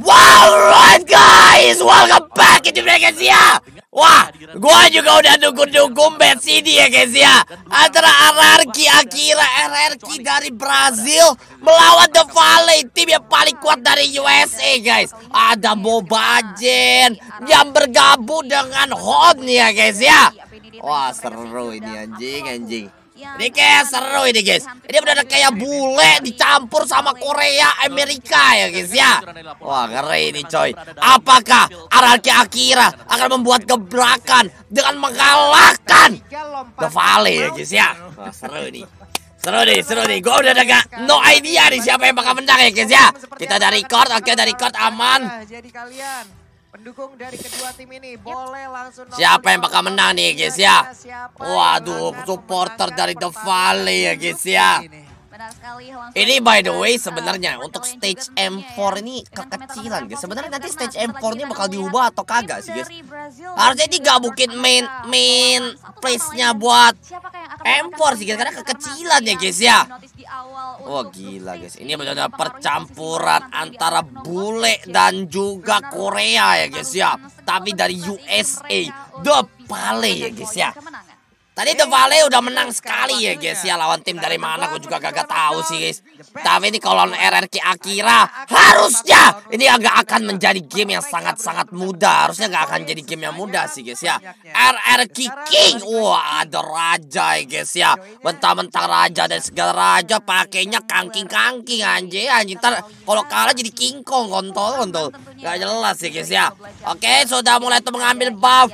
Wow, guys, welcome back into ya guys ya. Wah, gua juga udah nunggu-nunggu match City ya guys ya. Antara RRQ Akira RRQ dari Brazil melawan The Valley, tim yang paling kuat dari USA guys. Ada Mobajen yang bergabung dengan Hot nih ya guys ya. Wah, seru ini anjing anjing. Ya, ini guys seru ini guys. Ini benar kayak bule dicampur sama Korea, Amerika ya guys ya. Wah keren ini coy. Apakah Araki Akira akan membuat gebrakan dengan mengalahkan The Valley ya guys ya. Wah seru ini. Seru nih, seru nih. Gue udah agak no idea nih siapa yang bakal menang ya guys ya. Kita dari record, oke okay, dari record aman. Jadi kalian pendukung dari kedua tim ini boleh langsung Siapa yang bakal menang nih guys ya? Waduh, supporter dari The Valley ya guys ya. ini by the eh, way sebenarnya untuk stage M4 ya, ini kekecilan guys. Sebenarnya nanti stage M4 ini bakal ya. diubah atau kagak sih guys? Harusnya ini gak mungkin main main place-nya buat Empor sih guys karena kekecilan ya guys ya. Wah oh, gila guys, ini benar-benar percampuran antara bule dan juga Korea ya guys ya. Tapi dari USA, The Pale ya guys ya. Tadi The Vale udah menang sekali ya guys ya lawan tim dari mana gue juga gak tahu sih guys. Tapi ini kalau RRQ Akira harusnya ini agak akan menjadi game yang sangat-sangat mudah. Harusnya gak akan jadi game yang mudah sih guys ya. RRQ King. Wah ada raja ya guys ya. bentar-bentar ya. raja dan segala ya, raja pakainya ya, kangking-kangking anjing anjing. Ntar kalau kalah jadi King Kong kontol kontol. Gak jelas sih, guys ya. Oke sudah mulai tuh mengambil buff.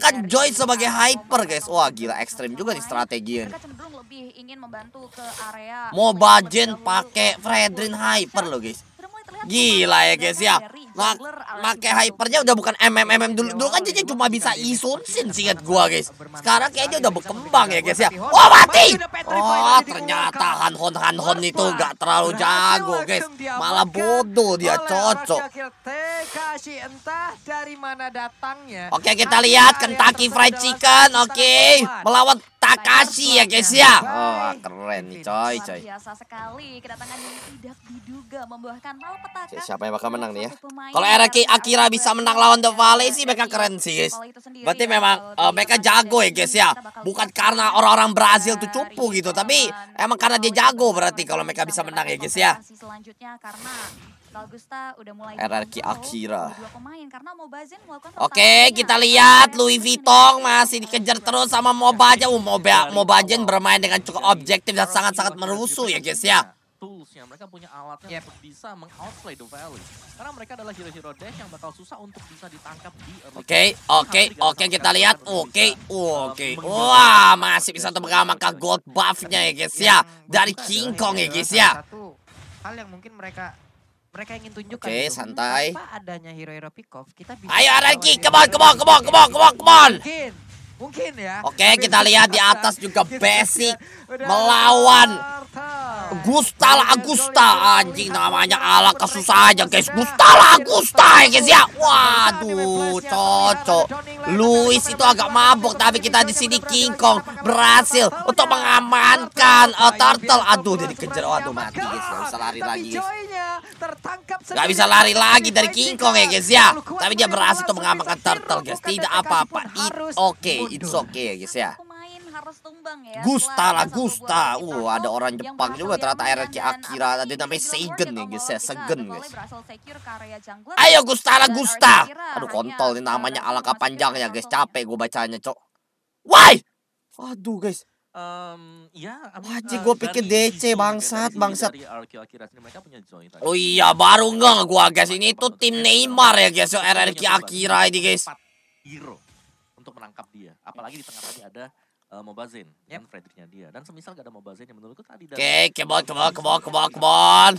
akan join sebagai hyper guys. Wah gila ekstrim juga nih strategiin. Mereka cenderung lebih ingin membantu ke area. Mobile Legends pakai Fredrin Hyper loh guys. Gila ya guys ya. Ma make hypernya udah bukan MMMM dulu iya, dulu kan jadinya iya, cuma iya, bisa sin singet gua guys sekarang kayaknya udah berkembang ya guys ya wah mati oh ternyata Hanhon Hanhon itu gak terlalu jago guys malah bodoh dia cocok oke kita lihat Kentucky Fried Chicken oke melawan makasih ya guys ya. Oh keren nih coy coy. Biasa sekali kedatangan yang tidak diduga membuahkan malapetaka. Siapa yang bakal menang nih ya? Kalau Eraki Akira bisa menang lawan The Valley sih mereka keren sih guys. Berarti ya. memang uh, mereka jago ya guys ya. Bukan karena orang-orang Brazil tuh cupu gitu. Tapi emang karena dia jago berarti kalau mereka bisa menang ya guys ya. Selanjutnya karena Augusta udah mulai RRQ Akira. Oke, kita lihat Louis Vuitton masih dikejar terus sama Mobaja. Uh, MOBA, MOBA bermain dengan cukup objektif dan sangat-sangat merusuh ya guys ya toolsnya, mereka punya alatnya yep. untuk bisa mengoutplay the valley. Karena mereka adalah hero-hero dash yang bakal susah untuk bisa ditangkap di Oke, oke, oke kita lihat. Oke, oke. Uh, Wah, masih bisa untuk maka gold buff-nya ya guys ya. Dari King Kong ya guys ya. Hal yang mungkin mereka mereka ingin tunjukkan Oke, okay, itu. santai. Tanpa adanya hero-hero pick kita bisa Ayo Aranki, come on, come on, come on, come on, come on, come on. Mungkin, mungkin ya. Oke, okay, kita lihat di atas juga Basic melawan Gustala Agusta anjing namanya ala kesusah aja guys Gustala Agusta ya guys ya waduh cocok Luis itu agak mabuk tapi kita di sini King Kong berhasil untuk mengamankan uh, Turtle aduh jadi kejar waduh mati guys harus lari lagi guys tertangkap Gak bisa lari lagi dari King Kong ya guys ya. Tapi dia berhasil untuk mengamankan Turtle guys. Tidak apa-apa. Oke, okay. it's okay ya guys ya. ya gusta lah, Gusta. Uh, ada orang Jepang juga ternyata RRQ Akira tadi namanya segen nih guys ya, Segen guys. Ayo Gusta lah, Gusta. Aduh kontol ini namanya alaka panjang ya guys, capek gue bacanya, Cok. Why? Aduh guys. Um, ya, Wajib eh, gue pikir DC bangsat bangsat. Oh iya baru nggak gue guys ini tuh tim Neymar ya guys RRQ Akira ini guys. Hero untuk menangkap dia. Apalagi di tengah tadi ada uh, Mobazin yep. dan Fredericknya dia. Dan semisal gak ada Mobazin yang menurutku tadi. Oke, kebon kebon kebon kebon kebon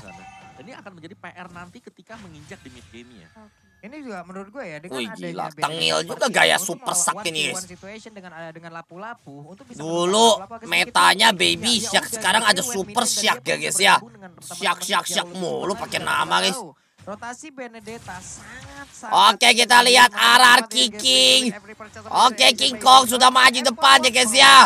ini akan menjadi PR nanti ketika menginjak di mid game ya. Okay. Ini juga menurut gue ya dengan Wih, gila. tengil juga gaya super sak ini Situation dengan eh, dengan lapu-lapu untuk bisa Dulu metanya baby syak sekarang ada super syak ya guys ya. Syak syak syak mulu pakai nama guys. Rotasi Benedetta sangat sangat Oke, kita lihat arah King. Oke, King Kong sudah maju depan ya guys ya.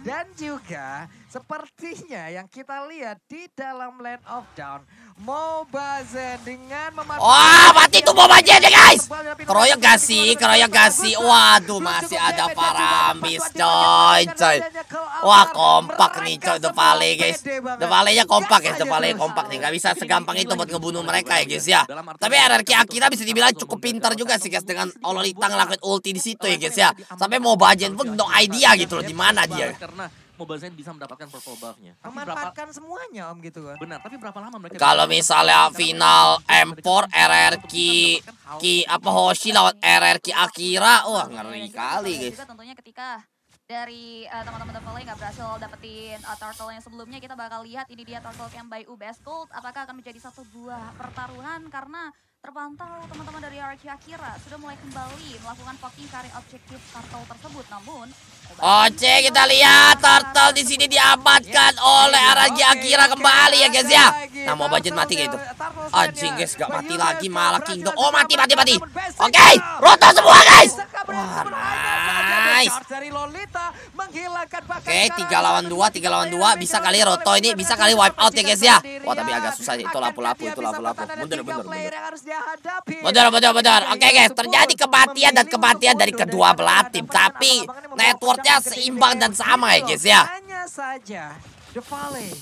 Dan juga Sepertinya yang kita lihat di dalam Land of Down, Mobazen dengan memanfaatkan Wah, mati tuh Mobazen ya guys. Keroyok gak sih? Keroyok gak sih? Waduh, masih ada Farambis coy, coy. Wah, kompak nih coy The Valley guys. The Valley-nya kompak ya, The Valley kompak nih. Gak bisa segampang itu buat ngebunuh mereka ya guys ya. Tapi RRQ Akira bisa dibilang cukup pintar juga sih guys dengan Ololita ngelakuin ulti di situ ya guys ya. Sampai Mobazen pun no idea gitu loh di mana dia. Mobile Legends bisa mendapatkan purple buff-nya. Memanfaatkan berapa... semuanya om gitu kan. Benar, tapi berapa lama mereka Kalau misalnya final M4 RRQ Ki apa Hoshi lawan RRQ Akira, wah ngeri iya, iya, iya. kali guys. Juga tentunya ketika dari teman eh, teman-teman Devil nggak berhasil dapetin uh, turtle yang sebelumnya kita bakal lihat ini dia turtle yang by UBS Gold apakah akan menjadi satu buah pertaruhan karena terpantau teman-teman dari RRQ Akira sudah mulai kembali melakukan poking cari objektif turtle tersebut namun Oke, kita lihat turtle di sini diamankan oleh Aragi Akira kembali ya guys ya. Nah mau budget mati kayak itu. Anjing guys gak mati lagi malah Kingdom. Oh mati mati mati. Oke, okay, semua guys. Wah, nah nice. Oke, okay, 3 lawan 2, 3 lawan 2. Bisa kali Roto ini, bisa kali wipe out ya guys ya. Wah, tapi ya. agak susah sih. Itu lapu-lapu, itu lapu-lapu. Mundur, mundur, mundur. Mundur, mundur, mundur. Oke okay, guys, terjadi kematian dan kematian dari kedua belah tim. Tapi networknya seimbang dan sama ya guys ya. Hanya saja, The Valley,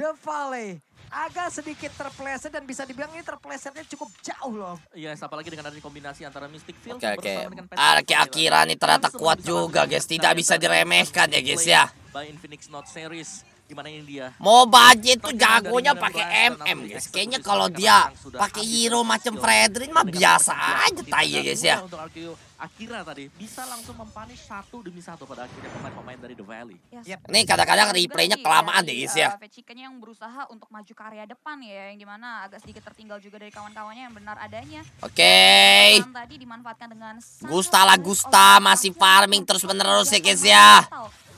The Valley agak sedikit terpleset dan bisa dibilang ini terplesetnya cukup jauh loh. Iya, yes, apalagi dengan adanya kombinasi antara Mystic Field okay, okay. dengan Oke, Akira nih ternyata kuat juga guys, tidak bisa diremehkan ya guys ya. By Infinix Note Series Gimana ini dia? MOBA aja itu jagonya pakai MM guys. Kayaknya kalau dia pakai hero macam Fredrin mah biasa aja tai ya guys ya. akhirnya Akira tadi bisa langsung mempunish satu demi satu pada akhirnya pemain-pemain dari The Valley. Yes. Yep. Nih kadang-kadang replaynya kelamaan deh guys ya. Uh, yang berusaha untuk maju ke area depan ya, yang dimana agak sedikit tertinggal juga dari kawan-kawannya yang benar adanya. Oke. Okay. Tadi dimanfaatkan dengan Gusta lah Gusta masih farming terus menerus ya guys ya.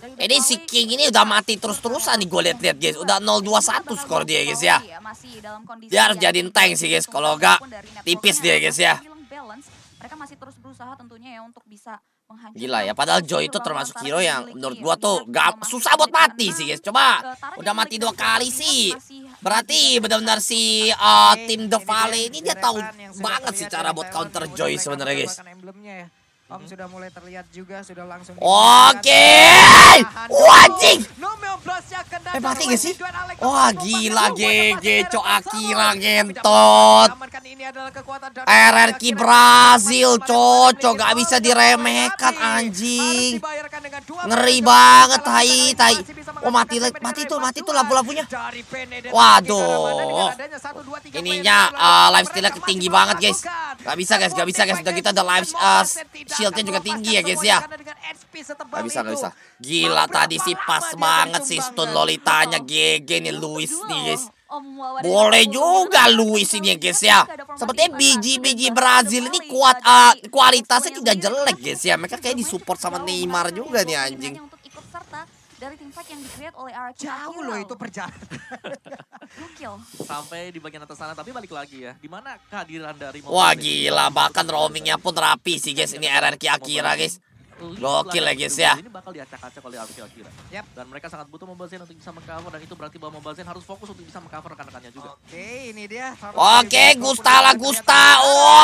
Ini si King ini udah mati terus-terusan nih gue lihat-lihat guys. Udah 021 skor dia guys ya. Iya, dia ya, harus jadiin tank sih guys. Kalau enggak tipis dia guys ya. ya Gila ya, padahal Joy itu termasuk hero yang menurut gua tuh gak susah buat mati sih guys. Coba udah mati dua kali sih. Berarti benar-benar si uh, tim The Valley ini dia tahu banget sih cara buat counter Joy sebenarnya guys. Om mm-hmm. sudah mulai terlihat juga, sudah langsung. Oke. Wajing. Hebat gak sih? Wah gila GG Cok Akira ngentot. RRQ Brazil cocok gak bisa diremehkan anjing. Ngeri banget hai tai. Oh mati mati itu mati itu lampu-lampunya. Waduh. Ininya uh, live steal tinggi banget guys. Gak bisa guys, gak bisa guys. Udah kita gitu ada live uh, shieldnya juga tinggi ya guys ya. Gak bisa, gak bisa. Gila tadi sih pas banget sih stun lolitanya GG nih iya, Luis nih guys. Boleh juga Luis ini ya guys ya. Sepertinya biji-biji Brazil ini kuat uh, kualitasnya tidak jelek guys ya. Mereka kayak disupport sama Neymar juga nih anjing dari tim fight yang di-create oleh Arakira. Jauh loh itu perjalanan. Gokil. Sampai di bagian atas sana, tapi balik lagi ya. Di mana kehadiran dari Mobile Wah gila, bahkan roamingnya pun rapi sih guys. Ini RRQ Akira guys. Gokil ya guys ya. Ini bakal diacak-acak oleh RRQ Akira. Yep. Dan mereka sangat butuh Mobile Zen untuk bisa mengcover dan itu berarti bahwa Mobile Zen harus fokus untuk bisa mengcover rekan-rekannya juga. Oke, okay, ini dia. Oke, okay, Gusta lah Gusta.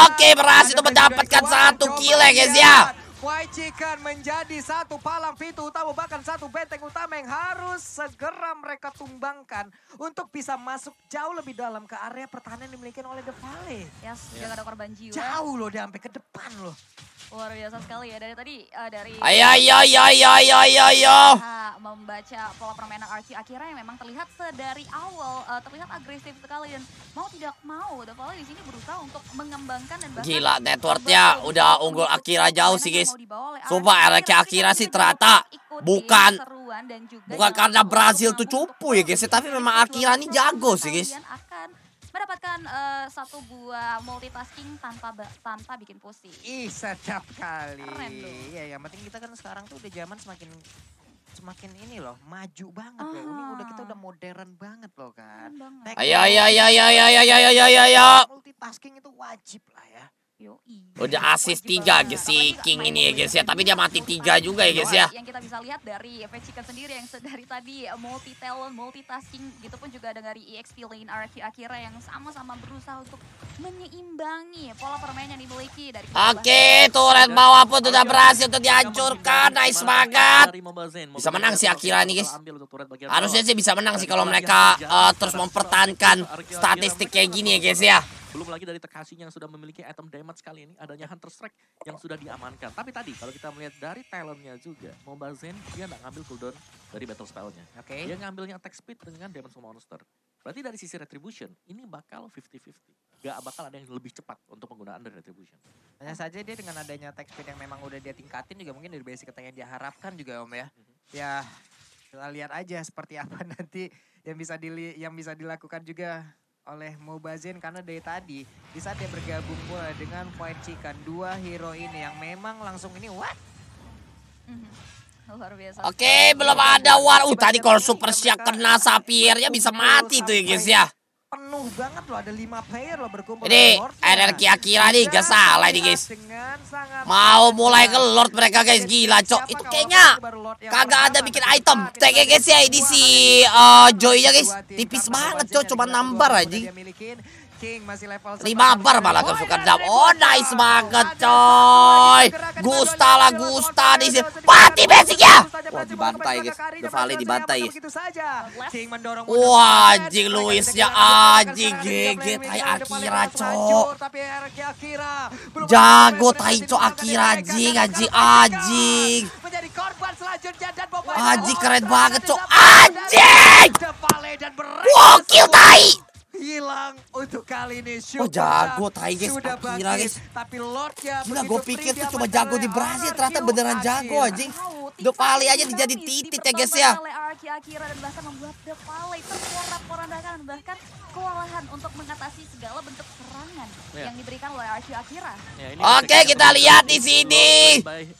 Oke, okay, berhasil mendapatkan satu kill ya guys ya. YC menjadi satu palang pintu utama bahkan satu benteng utama yang harus segera mereka tumbangkan untuk bisa masuk jauh lebih dalam ke area pertahanan yang dimiliki oleh The Valley. Yes, yes. ada korban jiwa. Jauh loh dia sampai ke depan loh. Luar biasa sekali ya dari tadi uh, dari Ayo ayo ayo ayo ayo ayo. membaca pola permainan Archie akhirnya yang memang terlihat sedari awal uh, terlihat agresif sekali dan mau tidak mau The Valley di sini berusaha untuk mengembangkan dan Gila networknya udah unggul Akira jauh sih guys guys. Sumpah akhirnya sih ternyata bukan bukan karena Brazil tuh cupu ya guys, tapi memang akhirnya ini jago sih guys mendapatkan uh, satu buah multitasking tanpa tanpa bikin pusing. Ih, sedap kali. Iya, yang penting kita kan sekarang tuh udah zaman semakin semakin ini loh, maju banget ah. loh. Ini udah kita udah modern banget loh kan. Ayo ayo ayo ayo ayo ayo ayo ayo. Multitasking itu wajib lah ya. Udah asis tiga guys si King ini ya guys ya, tapi dia mati tiga juga ya guys ya. Yang kita bisa lihat dari Chicken sendiri yang dari tadi eh, multi talent, multitasking gitu pun juga dari EXP lane Araki Akira yang sama-sama berusaha untuk menyeimbangi pola permainan yang dimiliki dari Oke, turret bawah pun sudah berhasil untuk dihancurkan. Nice banget. Bisa menang si Akira nih guys. Harusnya sih bisa menang sih kalau mereka uh, terus mempertahankan statistik kayak gini ya guys ya. Belum lagi dari tekasinya yang sudah memiliki item damage kali ini adanya Hunter Strike yang sudah diamankan. Tapi tadi kalau kita melihat dari talentnya juga, Mobile Zen dia nggak ngambil cooldown dari battle spellnya. Oke. Okay. Dia ngambilnya attack speed dengan damage monster. Berarti dari sisi retribution, ini bakal 50-50. Gak bakal ada yang lebih cepat untuk penggunaan dari retribution. Hanya saja dia dengan adanya attack speed yang memang udah dia tingkatin juga mungkin dari basic attack yang diharapkan juga om ya. Mm -hmm. Ya kita lihat aja seperti apa nanti yang bisa dili yang bisa dilakukan juga oleh Mobazin karena dari tadi di saat dia bergabung pula dengan Poet Chicken dua hero ini yang memang langsung ini what? Mhm. Luar biasa. Oke, belum ada war. Uh, tadi kalau Super Syak kena sapirnya bisa mati tuh ya guys ya penuh banget loh ada lima player loh berkumpul ini energi Akira nih gak salah ini guys mau mulai ke Lord mereka guys gila cok itu kayaknya kagak ada bikin item tag eh, ya guys ya ini si uh, Joy nya guys tipis banget cok cuma nambar aja King masih level 5 bar malah kesukaan jam. Oh nice banget coy. Gusta lah Gusta di sini. Mati ya. Wah dibantai guys. The dibantai. Wah anjing Luisnya anjing GG tai Akira cok. Jago tai cok Akira anjing anjing anjing. Anjing keren banget cok. Anjing. kill tai hilang untuk kali ini. Oh, Syukur oh jago Tigers sudah bangkit, guys. tapi Lordnya Gila gue pikir tuh cuma jago di Brasil, ternyata beneran jago anjing. The pali aja dijadi titik ya guys ya. Akira dan bahkan membuat The Valley terporak-porandakan bahkan kewalahan untuk mengatasi segala bentuk yeah. yang diberikan oleh Akira. Ya, Oke, okay, kita lihat di sini.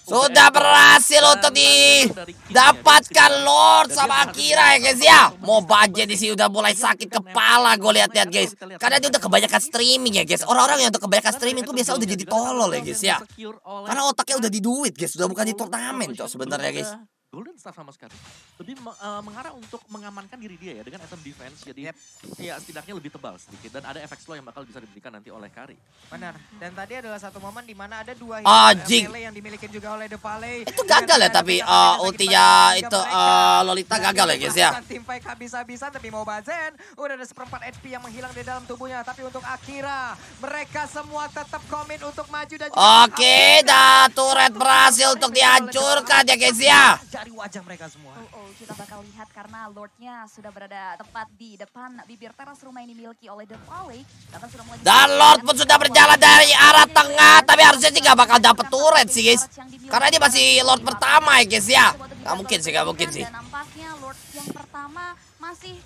Sudah berhasil untuk didapatkan Lord sama Akira ya guys ya. Mau budget di sini udah mulai sakit kepala gue lihat-lihat guys. Karena dia udah kebanyakan streaming ya guys. Orang-orang yang udah kebanyakan streaming tuh biasa udah jadi tolol ya guys ya. Karena otaknya udah di duit guys, udah bukan di turnamen sebentar sebenarnya guys. Golden Staff sama sekali. Lebih uh, mengarah untuk mengamankan diri dia ya dengan item defense. Jadi yep. ya setidaknya lebih tebal sedikit. Dan ada efek slow yang bakal bisa diberikan nanti oleh Kari. Benar. Dan tadi adalah satu momen di mana ada dua hero Oh, yang dimiliki juga oleh The Valley. Itu gagal ya tapi uh, ultinya itu uh, Lolita gagal ya guys ya. Tim fight habis-habisan tapi mau Bazen. Udah ada seperempat HP yang menghilang di dalam tubuhnya. Tapi untuk Akira mereka semua tetap komit untuk maju dan Oke, okay, dah turret berhasil untuk dihancurkan ya guys ya mencari wajah mereka semua. Oh, oh kita bakal lihat karena Lordnya sudah berada tepat di depan bibir teras rumah ini miliki oleh The Valley. sudah mulai Dan Lord pun sudah berjalan dari arah tengah, tapi harusnya sih gak bakal dapet turret sih guys. Karena dia masih Lord pertama ya guys ya. Gak mungkin sih, gak mungkin sih. Dan nampaknya Lord yang pertama masih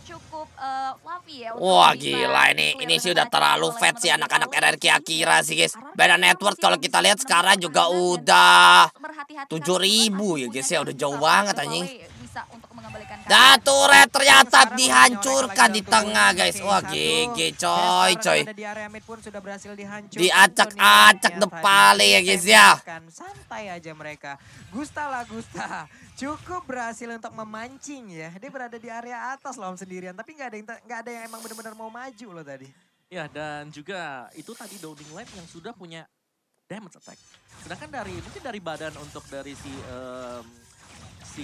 cukup uh, fluffy ya. Untuk Wah gila ini ini sih udah terlalu fat sih anak-anak RRQ Akira sih guys. Iya, Beda kan network kalau kan, kita lihat sekarang juga udah kan, tujuh ribu ya guys ya udah jauh banget anjing. Bisa untuk dature ternyata dihancurkan di tengah guys. Wah GG coy coy. Diacak-acak iya, depale ya guys ya. Kan. Santai aja mereka. Gusta lah Gusta. Cukup berhasil untuk memancing ya. Dia berada di area atas loh sendirian. Tapi nggak ada yang nggak ada yang emang benar-benar mau maju loh tadi. Ya dan juga itu tadi Downing Light yang sudah punya damage attack. Sedangkan dari mungkin dari badan untuk dari si um, si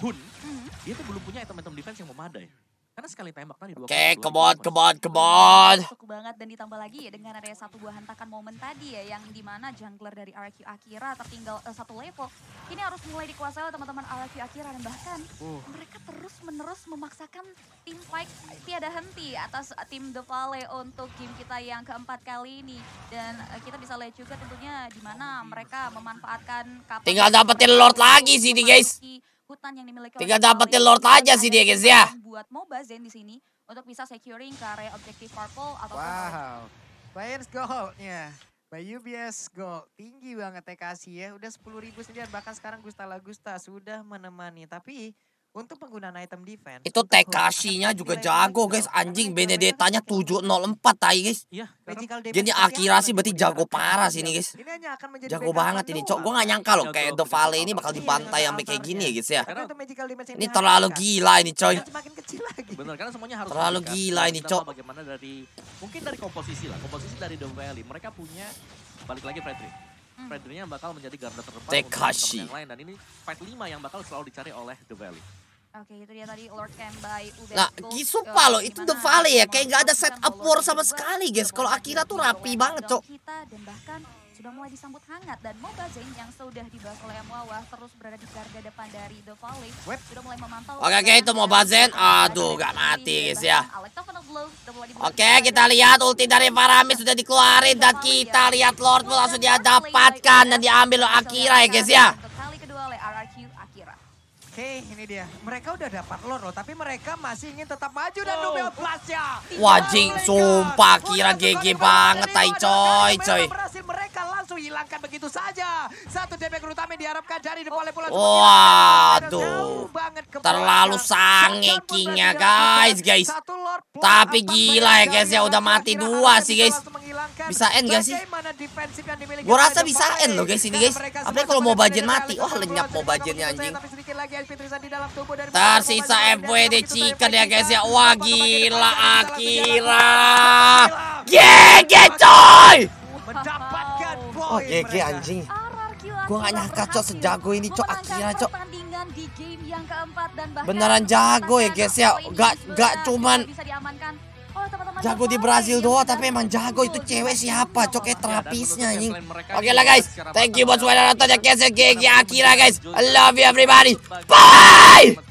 Kun, mm -hmm. dia tuh belum punya item-item defense yang memadai. Karena sekali tembak tadi dua. Oke, okay, come on, come on, come on. Cukup banget dan ditambah lagi ya dengan ada satu buah hentakan momen tadi ya yang dimana jungler dari RQ Akira tertinggal uh, satu level. Ini harus mulai dikuasai oleh teman-teman RQ Akira dan bahkan uh. mereka terus menerus memaksakan tim fight tiada henti atas tim The Vale untuk game kita yang keempat kali ini dan uh, kita bisa lihat juga tentunya dimana mereka memanfaatkan Tinggal dapetin Lord lagi sih nih guys. Lagi hutan yang dimiliki Tinggal dapetin Lord aja sih dia guys ya. Buat MOBA Zen di sini untuk bisa securing ke area objektif purple atau Wow. Players goldnya, nya By UBS gold. Tinggi banget ya kasih ya. Udah sepuluh ribu sendirian bahkan sekarang Gusta Lagusta sudah menemani. Tapi untuk penggunaan item defense. Itu Tekashi-nya juga jago guys. Anjing Benedetta-nya 704 tai guys. Iya. Jadi akurasi berarti jago parah sini guys. Jago banget ini. Cok, gua gak nyangka loh kayak The Valley ini bakal iya, dibantai sampai kayak gini ya guys ya. Ini terlalu gila ini coy. Iya, Bener karena semuanya harus terlalu gila ini cok. Bagaimana dari mungkin dari komposisi lah. Komposisi dari The Valley mereka punya balik lagi Frederick. Hmm. Frederick-nya bakal menjadi garda terdepan untuk dan ini fight 5 yang bakal selalu dicari oleh The Valley. Oke, itu dia tadi Lord Camp by Ubed Nah, Gisupa loh, itu The Valley ya. Kayak nggak ada set up war sama sekali, guys. Kalau Akira tuh rapi banget, Cok. Kita dan bahkan sudah mulai disambut hangat dan MOBA Zain yang sudah dibahas oleh Mwawa terus berada di garda depan dari The Valley What? sudah mulai memantau Oke, oke itu MOBA Zain. Aduh, gak mati guys ya. Oke, kita lihat ulti dari Faramis sudah dikeluarin dan kita ya. lihat Lord pun langsung dia dapatkan dan ya. diambil oleh Akira ya guys ya. Kali kedua oleh RRQ Oke, ini dia. Mereka udah dapat lor loh, tapi mereka masih ingin tetap maju dan blast ya. Wajib, sumpah kira GG banget, tai coy, coy dihilangkan begitu saja. Satu damage utama diharapkan dari oleh pula. Waduh. Terlalu sange kingnya guys, guys. Tapi gila ya guys ya udah mati dua sih guys. Bisa end gak sih? Gue rasa bisa end loh guys ini guys. Apalagi kalau mau bajen mati. Wah lenyap mau bajennya anjing. Tersisa FWD chicken ya guys ya. Wah gila Akira. GG coy oh, GG iya, iya, anjing. Gue gak nyangka cok sejago ini cok akhirnya cok. Beneran jago ya guys ya. Gak gak cuman oh, jago di Brazil doang tapi emang jago itu cewek siapa coket terapisnya ini. oke lah guys thank you buat semua yang nonton ya guys GG akhirnya guys I love you everybody bye